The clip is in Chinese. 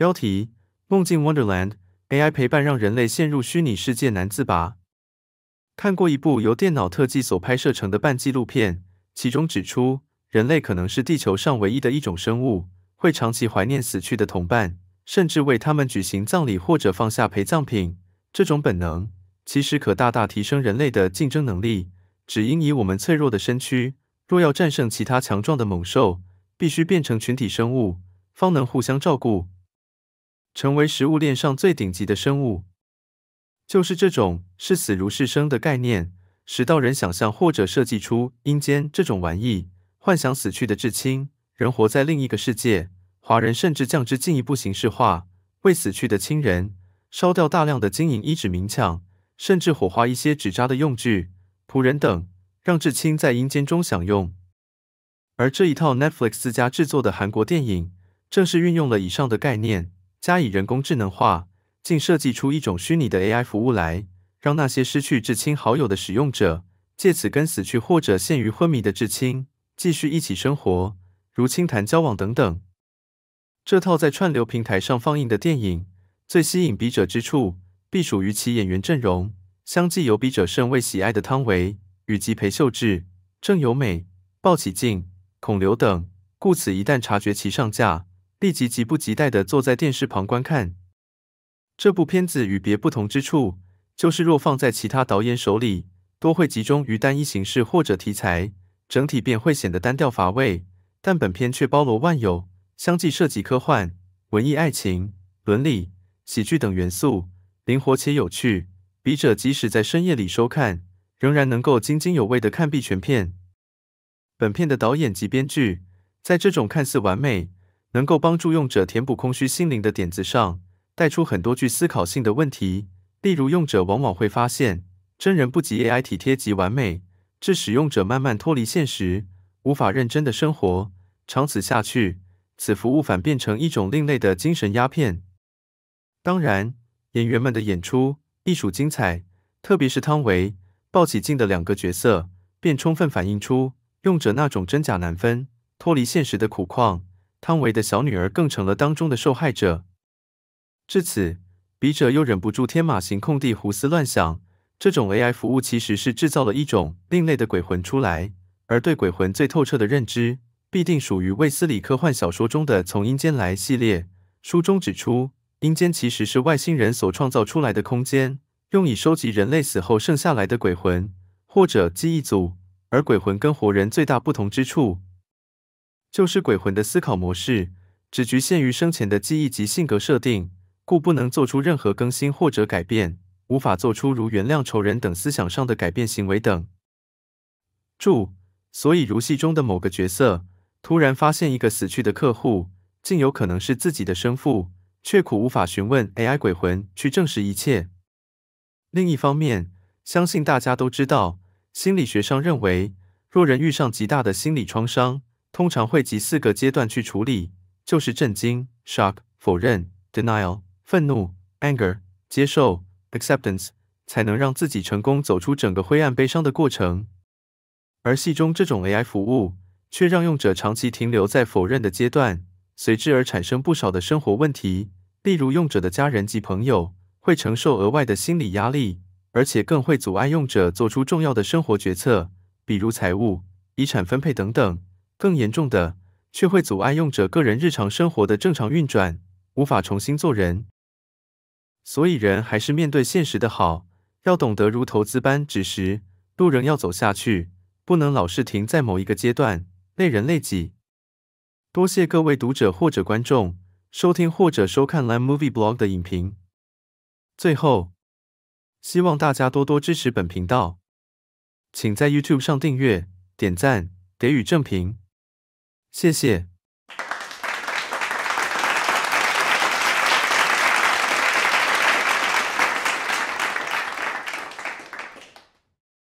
标题：梦境 Wonderland AI 陪伴让人类陷入虚拟世界难自拔。看过一部由电脑特技所拍摄成的半纪录片，其中指出，人类可能是地球上唯一的一种生物，会长期怀念死去的同伴，甚至为他们举行葬礼或者放下陪葬品。这种本能其实可大大提升人类的竞争能力。只因以我们脆弱的身躯，若要战胜其他强壮的猛兽，必须变成群体生物，方能互相照顾。成为食物链上最顶级的生物，就是这种视死如是生的概念，使到人想象或者设计出阴间这种玩意，幻想死去的至亲人活在另一个世界。华人甚至将之进一步形式化，为死去的亲人烧掉大量的金银、衣纸、冥抢，甚至火化一些纸扎的用具、仆人等，让至亲在阴间中享用。而这一套 Netflix 自家制作的韩国电影，正是运用了以上的概念。加以人工智能化，竟设计出一种虚拟的 AI 服务来，让那些失去至亲好友的使用者，借此跟死去或者陷于昏迷的至亲继续一起生活，如清谈、交往等等。这套在串流平台上放映的电影，最吸引笔者之处，必属于其演员阵容，相继有笔者甚为喜爱的汤唯与及裴秀智、郑有美、鲍起静、孔刘等，故此一旦察觉其上架。立即急不及待的坐在电视旁观看。这部片子与别不同之处，就是若放在其他导演手里，多会集中于单一形式或者题材，整体便会显得单调乏味。但本片却包罗万有，相继涉及科幻、文艺、爱情、伦理、喜剧等元素，灵活且有趣。笔者即使在深夜里收看，仍然能够津津有味的看毕全片。本片的导演及编剧，在这种看似完美。能够帮助用者填补空虚心灵的点子上，带出很多具思考性的问题。例如，用者往往会发现真人不及 AI 体贴及完美，致使用者慢慢脱离现实，无法认真的生活。长此下去，此服务反变成一种另类的精神鸦片。当然，演员们的演出艺术精彩，特别是汤唯、鲍起静的两个角色，便充分反映出用者那种真假难分、脱离现实的苦况。汤唯的小女儿更成了当中的受害者。至此，笔者又忍不住天马行空地胡思乱想：这种 AI 服务其实是制造了一种另类的鬼魂出来。而对鬼魂最透彻的认知，必定属于卫斯理科幻小说中的《从阴间来》系列。书中指出，阴间其实是外星人所创造出来的空间，用以收集人类死后剩下来的鬼魂或者记忆组。而鬼魂跟活人最大不同之处。就是鬼魂的思考模式只局限于生前的记忆及性格设定，故不能做出任何更新或者改变，无法做出如原谅仇人等思想上的改变行为等。注：所以如戏中的某个角色突然发现一个死去的客户竟有可能是自己的生父，却苦无法询问 AI 鬼魂去证实一切。另一方面，相信大家都知道，心理学上认为，若人遇上极大的心理创伤。通常会集四个阶段去处理，就是震惊 （shock）、否认 （denial）、愤怒 （anger）、接受 （acceptance），才能让自己成功走出整个灰暗悲伤的过程。而戏中这种 AI 服务却让用者长期停留在否认的阶段，随之而产生不少的生活问题，例如用者的家人及朋友会承受额外的心理压力，而且更会阻碍用者做出重要的生活决策，比如财务、遗产分配等等。更严重的，却会阻碍用者个人日常生活的正常运转，无法重新做人。所以，人还是面对现实的好，要懂得如投资般只时，路仍要走下去，不能老是停在某一个阶段，累人累己。多谢各位读者或者观众收听或者收看《Lime Movie Blog》的影评。最后，希望大家多多支持本频道，请在 YouTube 上订阅、点赞、给予正评。谢谢。